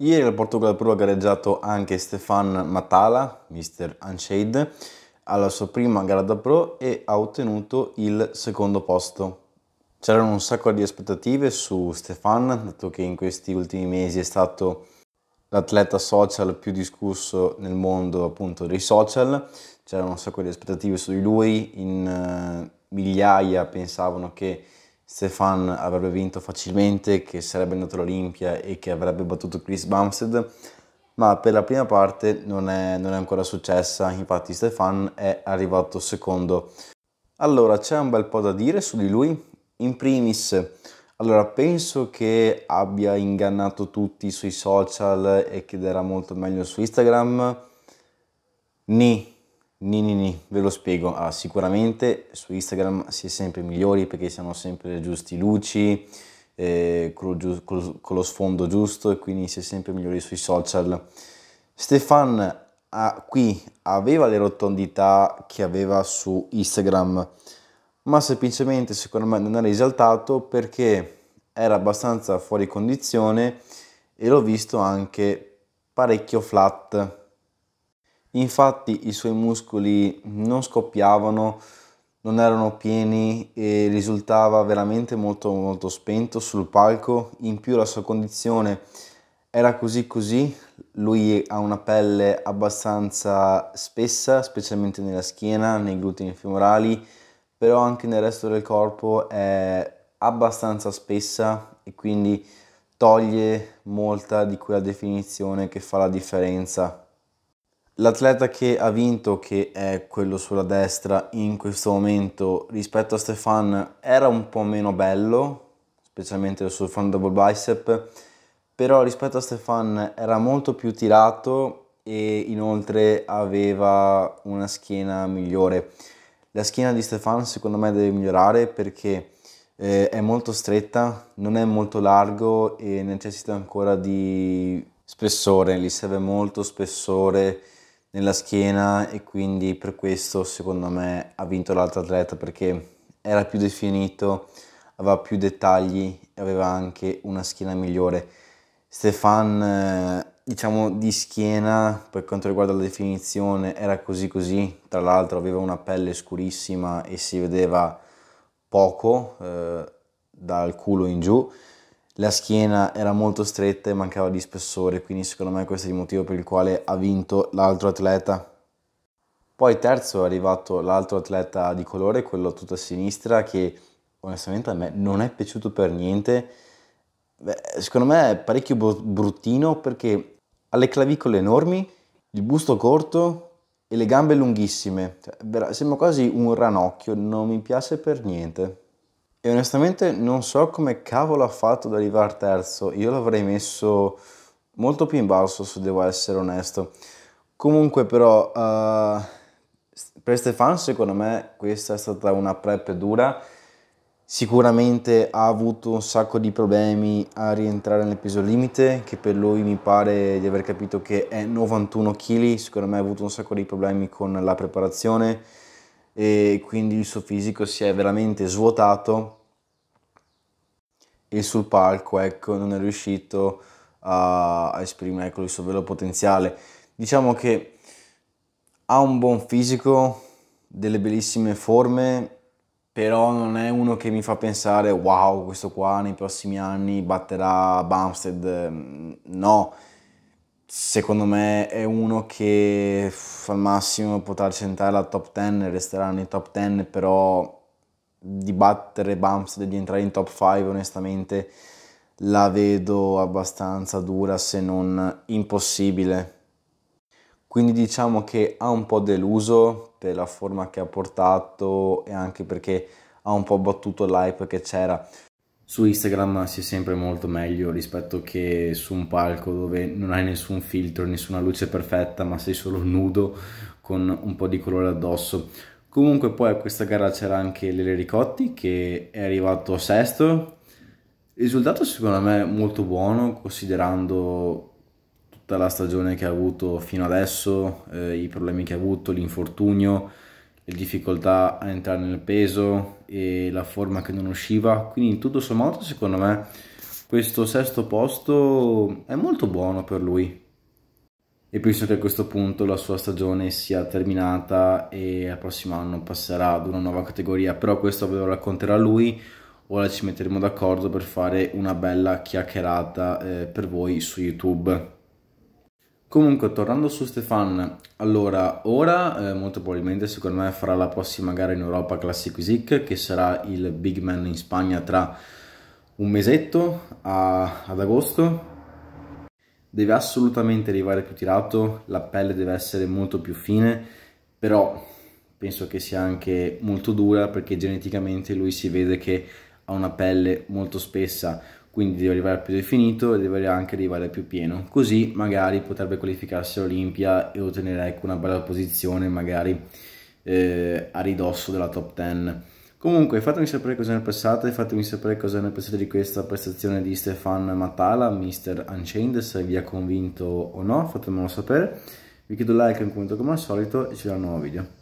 Ieri al Portogallo Pro ha gareggiato anche Stefan Matala, Mr. Unshade, alla sua prima gara da Pro e ha ottenuto il secondo posto. C'erano un sacco di aspettative su Stefan, dato che in questi ultimi mesi è stato l'atleta social più discusso nel mondo appunto dei social, c'erano un sacco di aspettative su di lui, in uh, migliaia pensavano che Stefan avrebbe vinto facilmente, che sarebbe andato all'Olimpia e che avrebbe battuto Chris Bumstead, ma per la prima parte non è, non è ancora successa, infatti Stefan è arrivato secondo. Allora, c'è un bel po' da dire su di lui. In primis, allora, penso che abbia ingannato tutti sui social e che era molto meglio su Instagram. Ni, Nini, ni, ni, ve lo spiego. Ah, sicuramente su Instagram si è sempre migliori perché siamo sempre le giusti luci, eh, con, lo, con, lo sfondo giusto e quindi si è sempre migliori sui social. Stefan ah, qui aveva le rotondità che aveva su Instagram, ma semplicemente secondo me non era esaltato perché era abbastanza fuori condizione e l'ho visto anche parecchio flat Infatti i suoi muscoli non scoppiavano, non erano pieni e risultava veramente molto molto spento sul palco. In più la sua condizione era così così, lui ha una pelle abbastanza spessa, specialmente nella schiena, nei glutei femorali, però anche nel resto del corpo è abbastanza spessa e quindi toglie molta di quella definizione che fa la differenza. L'atleta che ha vinto, che è quello sulla destra in questo momento, rispetto a Stefan era un po' meno bello, specialmente sul front double bicep, però rispetto a Stefan era molto più tirato e inoltre aveva una schiena migliore. La schiena di Stefan secondo me deve migliorare perché eh, è molto stretta, non è molto largo e necessita ancora di spessore, gli serve molto spessore nella schiena e quindi per questo secondo me ha vinto l'altro atleta perché era più definito, aveva più dettagli e aveva anche una schiena migliore. Stefan eh, diciamo di schiena per quanto riguarda la definizione era così così, tra l'altro aveva una pelle scurissima e si vedeva poco eh, dal culo in giù la schiena era molto stretta e mancava di spessore, quindi secondo me questo è il motivo per il quale ha vinto l'altro atleta. Poi terzo è arrivato l'altro atleta di colore, quello tutto a sinistra, che onestamente a me non è piaciuto per niente. Beh, secondo me è parecchio bruttino perché ha le clavicole enormi, il busto corto e le gambe lunghissime. Cioè, sembra quasi un ranocchio, non mi piace per niente. E onestamente non so come cavolo ha fatto ad arrivare terzo, io l'avrei messo molto più in basso se devo essere onesto. Comunque però uh, per Stefan secondo me questa è stata una prep dura, sicuramente ha avuto un sacco di problemi a rientrare nel peso limite, che per lui mi pare di aver capito che è 91 kg, secondo me ha avuto un sacco di problemi con la preparazione, e quindi il suo fisico si è veramente svuotato e sul palco ecco, non è riuscito a, a esprimere ecco, il suo vero potenziale. Diciamo che ha un buon fisico, delle bellissime forme, però non è uno che mi fa pensare wow questo qua nei prossimi anni batterà Bumstead, mm, no secondo me è uno che al massimo potrà centrare la top 10, resterà nei top 10, però di battere Bumps e di entrare in top 5 onestamente la vedo abbastanza dura se non impossibile. Quindi diciamo che ha un po' deluso per la forma che ha portato e anche perché ha un po' battuto l'hype che c'era su Instagram si è sempre molto meglio rispetto che su un palco dove non hai nessun filtro, nessuna luce perfetta, ma sei solo nudo con un po' di colore addosso. Comunque poi a questa gara c'era anche Lele Ricotti che è arrivato sesto. Risultato secondo me molto buono considerando tutta la stagione che ha avuto fino adesso, eh, i problemi che ha avuto, l'infortunio le difficoltà a entrare nel peso e la forma che non usciva, quindi in tutto sommato secondo me questo sesto posto è molto buono per lui e penso che a questo punto la sua stagione sia terminata e al prossimo anno passerà ad una nuova categoria, però questo ve lo racconterà lui, ora ci metteremo d'accordo per fare una bella chiacchierata eh, per voi su YouTube. Comunque, tornando su Stefan, allora, ora eh, molto probabilmente secondo me farà la prossima gara in Europa Classic Week, che sarà il big man in Spagna tra un mesetto a, ad agosto. Deve assolutamente arrivare più tirato, la pelle deve essere molto più fine, però penso che sia anche molto dura perché geneticamente lui si vede che ha una pelle molto spessa, quindi deve arrivare più definito e deve anche arrivare più pieno così magari potrebbe qualificarsi all'Olimpia e ottenere ecco una bella posizione magari eh, a ridosso della top 10 comunque fatemi sapere cosa ne pensate fatemi sapere cosa ne pensate di questa prestazione di Stefan Matala Mr. Unchained se vi ha convinto o no fatemelo sapere vi chiedo like e un commento come al solito e ci vediamo al nuovo video